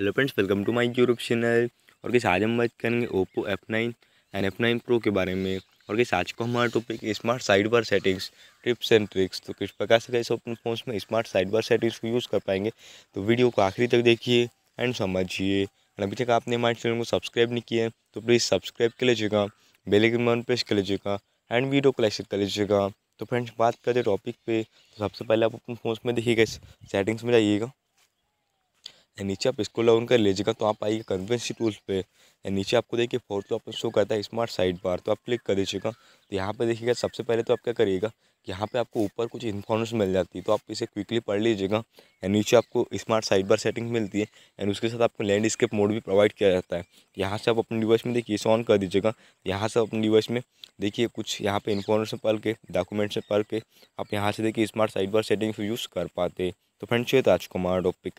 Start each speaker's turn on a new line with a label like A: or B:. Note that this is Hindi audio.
A: hello friends welcome to my YouTube channel और कैसे आज हम बात करेंगे Oppo F nine and F nine Pro के बारे में और किस आज को हमारा topic smart side bar settings tips and tricks तो किस प्रकार से कैसे अपने फोन में स्मार्ट साइड बार सेटिंग्स को यूज़ कर पाएंगे तो वीडियो को आखिरी तक देखिए एंड समझिए और अभी तक आपने हमारे चैनल को सब्सक्राइब नहीं किया है तो प्लीज़ सब्सक्राइब कर लीजिएगा बेलेकन मन प्रेस कर लीजिएगा एंड वीडियो को लाइक कर लीजिएगा तो फ्रेंड्स बात करते टॉपिक पे तो सबसे पहले आप अपने फोन में देखिएगा सेटिंग्स में जाइएगा नीचे आप इसको डाउन कर लीजिएगा तो आप आइए कन्वेंसी टूल्स पे नीचे आपको देखिए फोर्थ ऑप्शन शो करता है स्मार्ट साइड बार तो आप क्लिक कर दीजिएगा तो यहाँ पे देखिएगा सबसे पहले तो आप क्या करिएगा कि यहाँ पे आपको ऊपर कुछ इन्फॉर्मेशन मिल जाती है तो आप इसे क्विकली पढ़ लीजिएगा एंड नीचे आपको स्मार्ट साइड बार सेटिंग मिलती है एंड उसके साथ आपको लैंडस्केप मोड भी प्रोवाइड किया जाता है यहाँ से आप अपने डिवाइस में देखिए इसे ऑन कर दीजिएगा यहाँ से अपने डिवाइस में देखिए कुछ यहाँ पर इन्फॉर्मेशन पढ़ के डॉक्यूमेंट्स पढ़ के आप यहाँ से देखिए smart side bar setting use कर पाते तो फ्रेंड्स ये राजकुमार टॉपिक